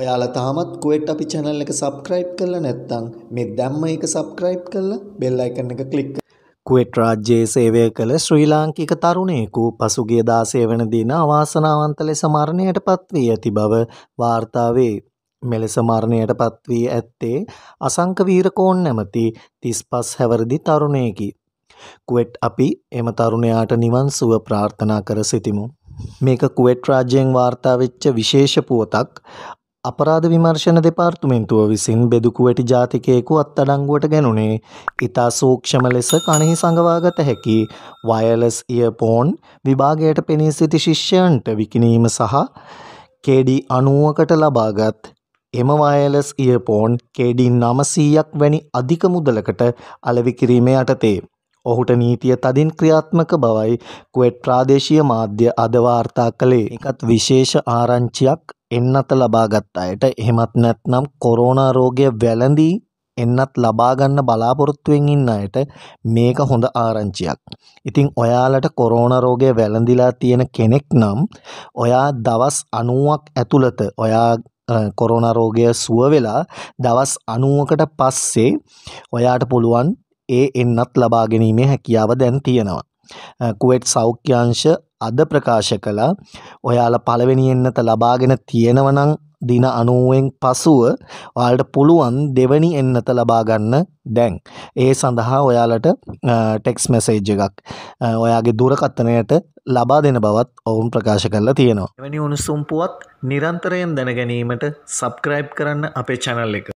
ඔයාලා තාමත් කුවෙට් අපි channel එක subscribe කරලා නැත්නම් මේ දැම්ම එක subscribe කරලා bell icon එක click කුවෙට් රාජ්‍යයේ සේවය කළ ශ්‍රී ලාංකික තරුණයෙකු පසුගිය 16 වන දින අවාසනාවන්ත ලෙස මරණයටපත් වී ඇති බව වාර්තා වේ. මෙලෙස මරණයට පත්වී ඇත්තේ අසංක වීරකෝන් නැමති තිස්පස් හැවරදි තරුණයකි. කුවෙට් අපි එම තරුණයාට නිවන් සුව ප්‍රාර්ථනා කර සිටිමු. මේක කුවෙට් රාජ්‍යයෙන් වාර්තාවෙච්ච විශේෂ පුවතක් අපරාධ විමර්ශන දෙපාර්තමේන්තුව විසින් බෙදුකුවැටි ජාතිකයෙකු අත්අඩංගුවට ගැනුණේ ඉතා සූක්ෂම ලෙස කණෙහි සඟවාගත හැකි වයලස් ඉයපෝන් විභාගයට පෙනී සිටි ශිෂ්‍යයන්ට විකිනීම සහ කේඩි අනුවකට ලබාගත් එම වයලස් ඉයපෝන් කේඩි නමසීයක් වැනි අධික මුදලකට අලවිකිරීම යටතේ. ඔහුට නීතිය තදින් ක්‍රියාත්මක බවයි කුවට් ප්‍රාදේශීය මාධ්‍ය අදවාර්තා කළේ එකත් විශේෂ ආරංචියක් එන්නත ලබාගත් අයට එහෙමත් නැත්නම් කොරෝනා රෝගය වැළඳී එන්නත් ලබා ගන්න බලාපොරොත්තුවෙන් ඉන්න අයට මේක හොඳ ආරංචියක්. ඉතින් ඔයාලට කොරෝනා රෝගය වැළඳිලා තියෙන කෙනෙක් නම් ඔයා දවස් 90ක් ඇතුළත ඔයා කොරෝනා රෝගය සුව වෙලා දවස් 90කට පස්සේ ඔයාට පුළුවන් ඒ එන්නත් ලබා ගැනීමේ හැකියාව දැන් තියෙනවා. කුවෙට් සෞඛ්‍යංශ අද ප්‍රකාශ කළා ඔයාලා පළවෙනියෙන් නැත ලබාගෙන තියෙනවනම් දින 90න් පසුව ඔයාලට පුළුවන් දෙවැනි එන්නත ලබා ගන්න දැන් ඒ සඳහා ඔයාලට ටෙක්ස් මැසේජ් එකක් ඔයාගේ දුරකථනයට ලබා දෙන බවත් ඔවුන් ප්‍රකාශ කරලා තියෙනවා. එවැනි උණුසුම් පුවත් නිරන්තරයෙන් දැනගැනීමට සබ්ස්ක්‍රයිබ් කරන්න අපේ channel එක.